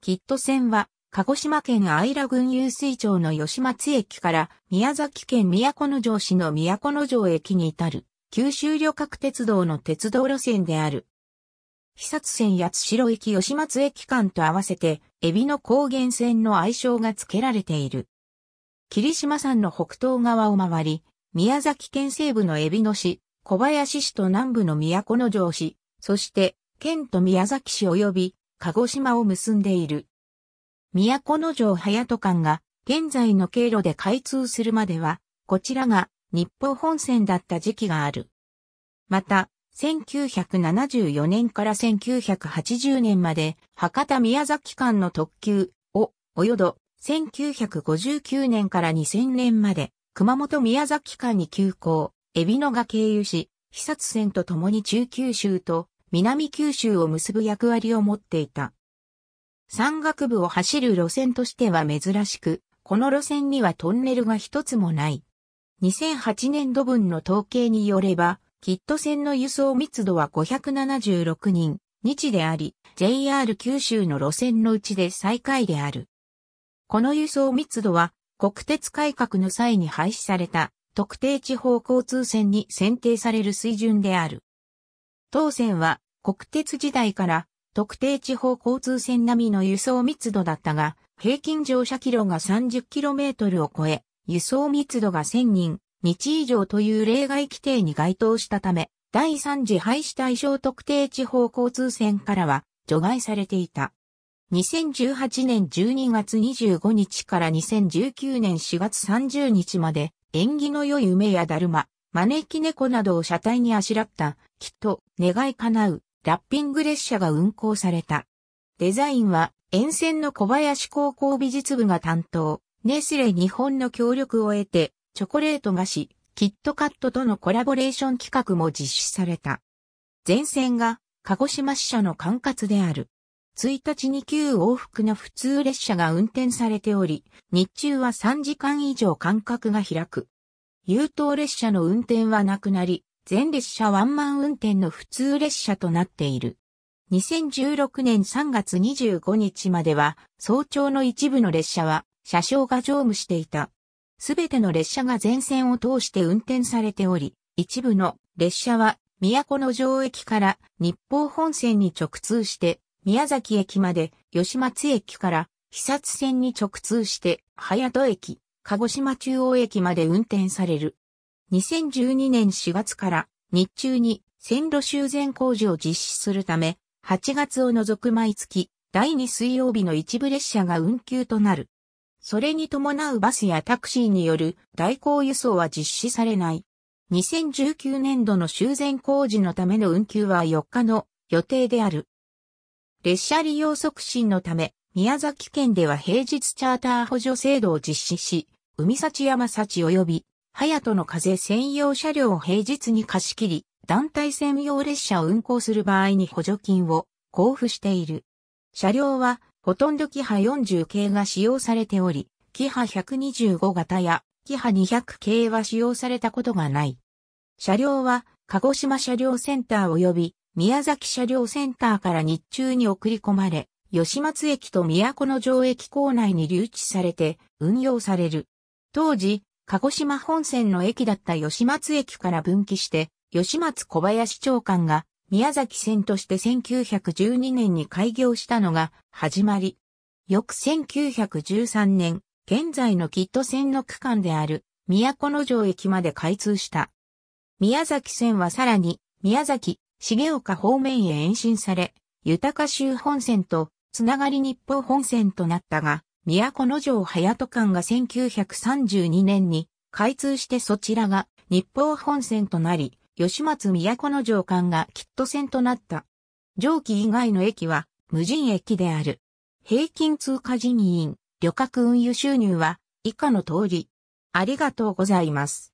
キット線は、鹿児島県愛良郡遊水町の吉松駅から宮崎県都城市の都城駅に至る九州旅客鉄道の鉄道路線である。久津線八代駅吉松駅間と合わせて、エビの高原線の愛称が付けられている。霧島山の北東側を回り、宮崎県西部のエビの市、小林市と南部の都城市、そして、県と宮崎市及び鹿児島を結んでいる。都城早戸間が現在の経路で開通するまでは、こちらが日報本線だった時期がある。また、1974年から1980年まで博多宮崎間の特急を、およど、1959年から2000年まで熊本宮崎間に急行、海老野が経由し、被殺線とともに中九州と南九州を結ぶ役割を持っていた。山岳部を走る路線としては珍しく、この路線にはトンネルが一つもない。2008年度分の統計によれば、キット線の輸送密度は576人、日であり、JR 九州の路線のうちで最下位である。この輸送密度は、国鉄改革の際に廃止された特定地方交通線に選定される水準である。当線は国鉄時代から特定地方交通線並みの輸送密度だったが、平均乗車キロが 30km を超え、輸送密度が1000人、日以上という例外規定に該当したため、第3次廃止対象特定地方交通線からは除外されていた。2018年12月25日から2019年4月30日まで、縁起の良い梅やだるま、招き猫などを車体にあしらったきっと願い叶うラッピング列車が運行された。デザインは沿線の小林高校美術部が担当、ネスレ日本の協力を得て、チョコレート菓子、キットカットとのコラボレーション企画も実施された。前線が鹿児島支社の管轄である。1日に旧往復の普通列車が運転されており、日中は3時間以上間隔が開く。優等列車の運転はなくなり、全列車ワンマン運転の普通列車となっている。2016年3月25日までは、早朝の一部の列車は、車掌が乗務していた。すべての列車が全線を通して運転されており、一部の列車は、都城駅から日報本線に直通して、宮崎駅まで、吉松駅から、肥薩線に直通して、早戸駅、鹿児島中央駅まで運転される。2012年4月から日中に線路修繕工事を実施するため、8月を除く毎月第2水曜日の一部列車が運休となる。それに伴うバスやタクシーによる代行輸送は実施されない。2019年度の修繕工事のための運休は4日の予定である。列車利用促進のため、宮崎県では平日チャーター補助制度を実施し、海幸山幸及びハヤトの風専用車両を平日に貸し切り、団体専用列車を運行する場合に補助金を交付している。車両は、ほとんどキハ40系が使用されており、キハ125型やキハ200系は使用されたことがない。車両は、鹿児島車両センター及び宮崎車両センターから日中に送り込まれ、吉松駅と都城駅構内に留置されて運用される。当時、鹿児島本線の駅だった吉松駅から分岐して、吉松小林長官が宮崎線として1912年に開業したのが始まり。翌1913年、現在のキット線の区間である都城駅まで開通した。宮崎線はさらに宮崎、重岡方面へ延伸され、豊か州本線とつながり日報本線となったが、都城隼人間が1932年に開通してそちらが日報本線となり、吉松都城間がキット線となった。上記以外の駅は無人駅である。平均通過人員、旅客運輸収入は以下の通り。ありがとうございます。